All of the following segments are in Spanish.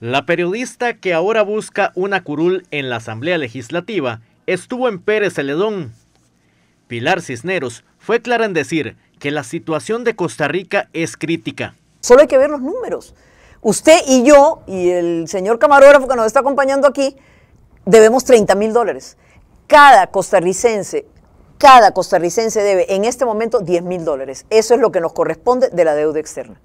La periodista que ahora busca una curul en la Asamblea Legislativa estuvo en Pérez Celedón. Pilar Cisneros fue clara en decir que la situación de Costa Rica es crítica. Solo hay que ver los números. Usted y yo y el señor camarógrafo que nos está acompañando aquí debemos 30 mil dólares. Cada costarricense, cada costarricense debe en este momento 10 mil dólares. Eso es lo que nos corresponde de la deuda externa.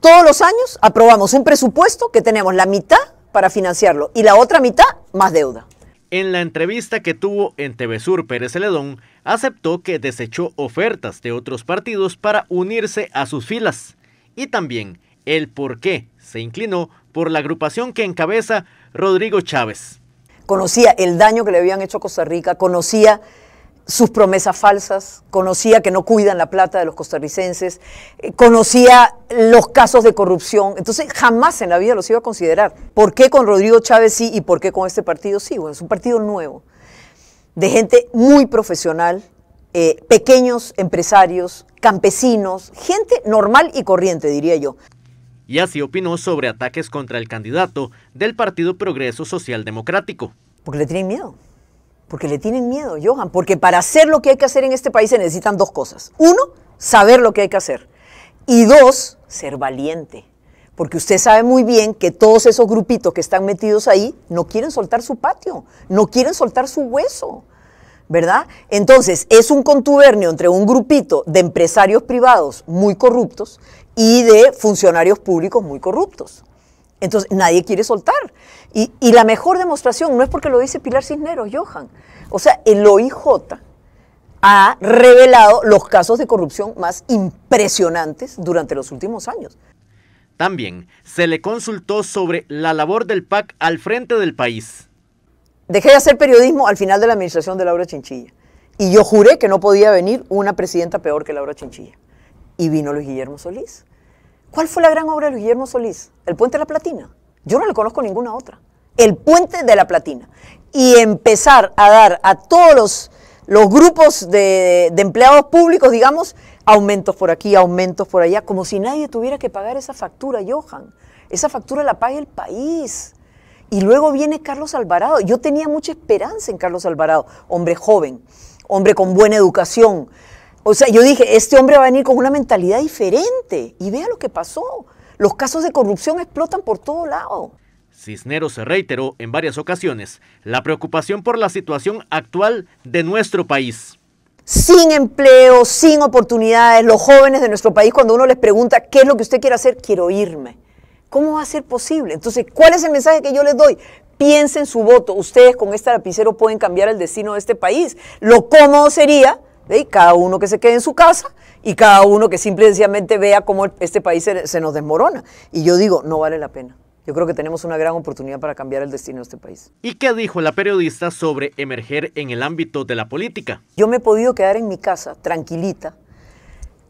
Todos los años aprobamos un presupuesto que tenemos la mitad para financiarlo y la otra mitad más deuda. En la entrevista que tuvo en Sur, Pérez Celedón, aceptó que desechó ofertas de otros partidos para unirse a sus filas y también el por qué se inclinó por la agrupación que encabeza Rodrigo Chávez. Conocía el daño que le habían hecho a Costa Rica, conocía sus promesas falsas, conocía que no cuidan la plata de los costarricenses, eh, conocía los casos de corrupción. Entonces jamás en la vida los iba a considerar. ¿Por qué con Rodrigo Chávez sí y por qué con este partido sí? Bueno, es un partido nuevo, de gente muy profesional, eh, pequeños empresarios, campesinos, gente normal y corriente, diría yo. Y así opinó sobre ataques contra el candidato del Partido Progreso Social Democrático. Porque le tienen miedo. Porque le tienen miedo, Johan, porque para hacer lo que hay que hacer en este país se necesitan dos cosas. Uno, saber lo que hay que hacer. Y dos, ser valiente. Porque usted sabe muy bien que todos esos grupitos que están metidos ahí no quieren soltar su patio, no quieren soltar su hueso. ¿Verdad? Entonces, es un contubernio entre un grupito de empresarios privados muy corruptos y de funcionarios públicos muy corruptos. Entonces nadie quiere soltar. Y, la mejor demostración no es porque lo dice Pilar Cisneros, Johan. O sea, el OIJ ha revelado los casos de corrupción más impresionantes durante los últimos años. También se le consultó sobre la labor del PAC al frente del país. Dejé de hacer periodismo al final de la administración de Laura Chinchilla. Y yo juré que no podía venir una presidenta peor que Laura Chinchilla. Y vino Luis Guillermo Solís. ¿Cuál fue la gran obra de Guillermo Solís? El Puente de la Platina. Yo no le conozco ninguna otra. El Puente de la Platina. Y empezar a dar a todos los, grupos de, de empleados públicos, digamos, aumentos por aquí, aumentos por allá, como si nadie tuviera que pagar esa factura, Johan. Esa factura la paga el país. Y luego viene Carlos Alvarado. Yo tenía mucha esperanza en Carlos Alvarado, hombre joven, hombre con buena educación, o sea, yo dije, este hombre va a venir con una mentalidad diferente. Y vea lo que pasó. Los casos de corrupción explotan por todo lado. Cisneros reiteró en varias ocasiones la preocupación por la situación actual de nuestro país. Sin empleo, sin oportunidades, los jóvenes de nuestro país, cuando uno les pregunta qué es lo que usted quiere hacer, quiero irme. ¿Cómo va a ser posible? Entonces, ¿cuál es el mensaje que yo les doy? Piensen su voto. Ustedes con este lapicero pueden cambiar el destino de este país. Lo cómodo sería cada uno que se quede en su casa y cada uno que simplemente vea cómo este país se, se nos desmorona. Y yo digo, no vale la pena. Yo creo que tenemos una gran oportunidad para cambiar el destino de este país. ¿Y qué dijo la periodista sobre emerger en el ámbito de la política? Yo me he podido quedar en mi casa, tranquilita,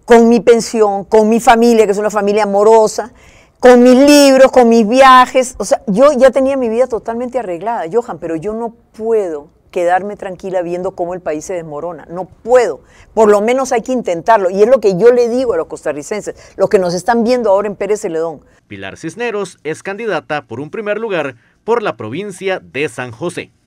con mi pensión, con mi familia, que es una familia amorosa, con mis libros, con mis viajes. O sea, yo ya tenía mi vida totalmente arreglada, Johan, pero yo no puedo quedarme tranquila viendo cómo el país se desmorona. No puedo. Por lo menos hay que intentarlo. Y es lo que yo le digo a los costarricenses, lo que nos están viendo ahora en Pérez Celedón. Pilar Cisneros es candidata por un primer lugar por la provincia de San José.